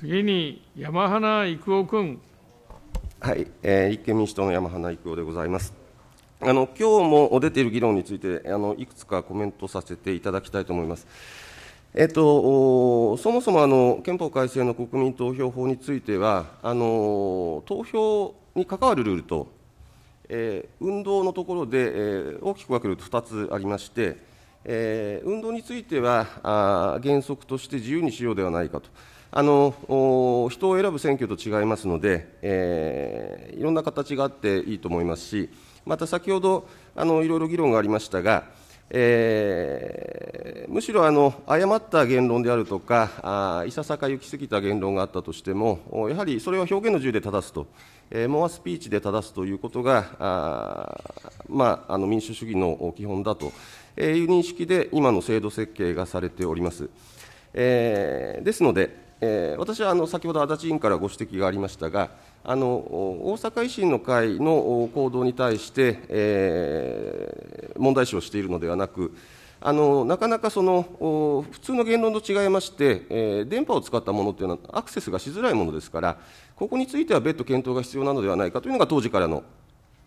次に山花育夫君。はい、えー、立憲民主党の山花育夫でございます。あの今日も出ている議論についてあの、いくつかコメントさせていただきたいと思います。えっと、そもそもあの憲法改正の国民投票法については、あの投票に関わるルールと、えー、運動のところで、えー、大きく分けると2つありまして、えー、運動についてはあ原則として自由にしようではないかと。あの人を選ぶ選挙と違いますので、えー、いろんな形があっていいと思いますし、また先ほどあのいろいろ議論がありましたが、えー、むしろあの誤った言論であるとかあ、いささか行き過ぎた言論があったとしても、やはりそれは表現の自由で正すと、えー、モアスピーチで正すということが、あまあ、あの民主主義の基本だという認識で、今の制度設計がされております。えー、ですので、えー、私はあの先ほど足立委員からご指摘がありましたが、あの大阪維新の会の行動に対して、えー、問題視をしているのではなく、あのなかなかその普通の言論と違いまして、えー、電波を使ったものというのはアクセスがしづらいものですから、ここについては別途検討が必要なのではないかというのが当時からの、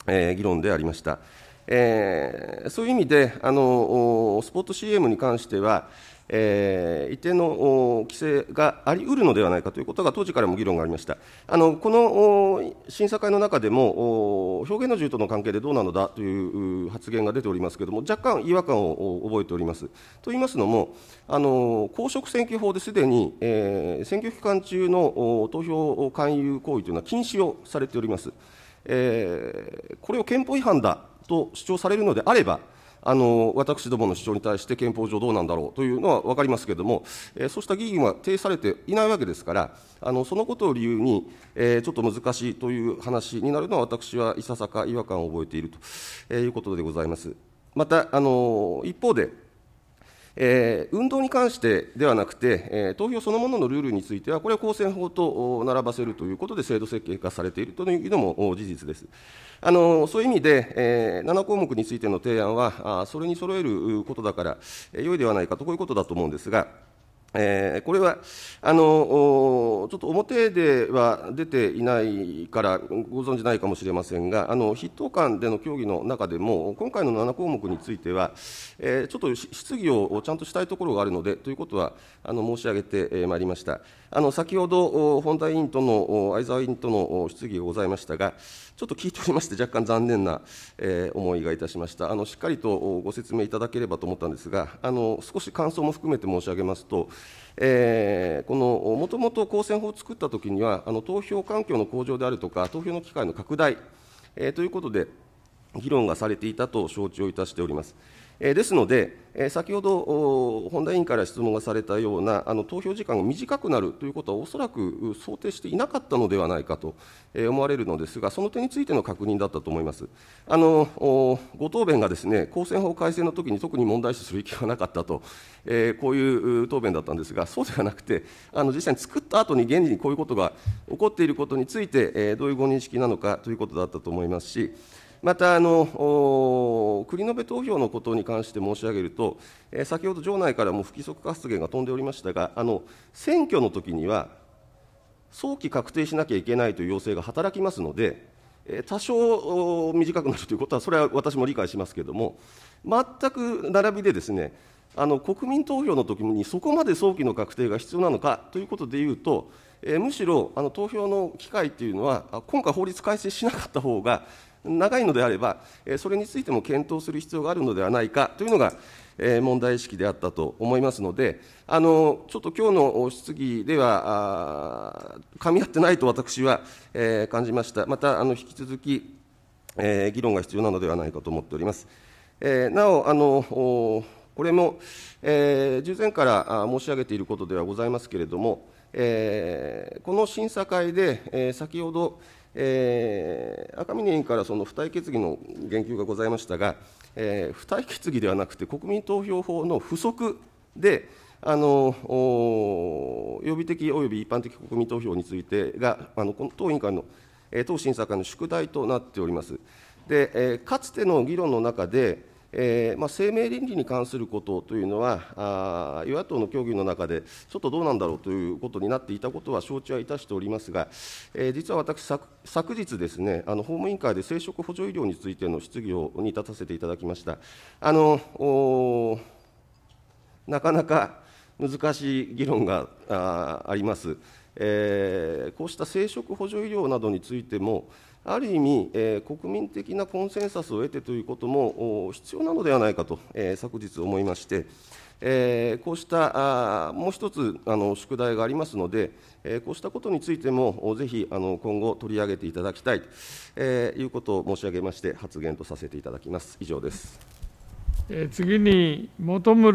えー、議論でありました。えー、そういう意味であの、スポット CM に関しては、えー、一定の規制がありうるのではないかということが、当時からも議論がありました、あのこの審査会の中でも、表現の自由との関係でどうなのだという発言が出ておりますけれども、若干違和感を覚えております。と言いますのも、あの公職選挙法ですでに、えー、選挙期間中の投票勧誘行為というのは禁止をされております。えー、これを憲法違反だと主張されるのであれば、あの私どもの主張に対して憲法上どうなんだろうというのは分かりますけれども、えー、そうした議員は提出されていないわけですから、あのそのことを理由に、えー、ちょっと難しいという話になるのは、私はいささか違和感を覚えているということでございます。また、あの一方で、えー、運動に関してではなくて、えー、投票そのもののルールについては、これは公選法と並ばせるということで、制度設計化されているというのも事実です。あのそういう意味で、えー、7項目についての提案は、あそれに揃えることだから、えー、良いではないかと、こういうことだと思うんですが。えー、これはあのちょっと表では出ていないからご存じないかもしれませんが、あの筆頭間での協議の中でも、今回の7項目については、えー、ちょっと質疑をちゃんとしたいところがあるのでということはあの申し上げてまいりました。あの先ほど、本田委員との相沢委員との質疑がございましたが、ちょっと聞いておりまして、若干残念な、え思いがいたしましたあの、しっかりとご説明いただければと思ったんですが、あの少し感想も含めて申し上げますと、えー、このもともと公選法を作ったときにはあの、投票環境の向上であるとか、投票の機会の拡大、えー、ということで、議論がされていたと承知をいたしております。ですので、先ほど本田委員から質問がされたような、あの投票時間が短くなるということは、おそらく想定していなかったのではないかと思われるのですが、その点についての確認だったと思います。あのご答弁がです、ね、公選法改正の時に特に問題視する意見はなかったと、えこういう答弁だったんですが、そうではなくて、あの実際に作った後に現時にこういうことが起こっていることについて、えどういうご認識なのかということだったと思いますし、またあの、繰延投票のことに関して申し上げると、え先ほど場内からも不規則発言が飛んでおりましたが、あの選挙のときには、早期確定しなきゃいけないという要請が働きますので、え多少短くなるということは、それは私も理解しますけれども、全く並びでですね、あの国民投票のときにそこまで早期の確定が必要なのかということでいうと、えむしろあの投票の機会というのは、今回、法律改正しなかった方が、長いのであれば、それについても検討する必要があるのではないかというのが、問題意識であったと思いますので、あのちょっと今日の質疑では、噛み合ってないと私は、感じました、またあの引き続き、議論が必要なのではないかと思っております。なおあのこれも、従前から申し上げていることではございますけれども、この審査会で、先ほど、えー、赤嶺委員からその付帯決議の言及がございましたが、えー、付帯決議ではなくて、国民投票法の付則で、あの予備的および一般的国民投票についてが、あのこの当委員会の、えー、当審査会の宿題となっております。でえー、かつての議論の中で、えーまあ、生命倫理に関することというのは、与野党の協議の中で、ちょっとどうなんだろうということになっていたことは承知はいたしておりますが、えー、実は私昨、昨日ですね、あの法務委員会で生殖補助医療についての質疑をに立たせていただきました。あのなかなか難しい議論がああります。えー、こうした生殖補助医療などについても、ある意味、えー、国民的なコンセンサスを得てということも必要なのではないかと、えー、昨日思いまして、えー、こうしたあもう一つあの宿題がありますので、えー、こうしたことについても、ぜひあの今後、取り上げていただきたいと、えー、いうことを申し上げまして、発言とさせていただきます。以上です、えー、次に本村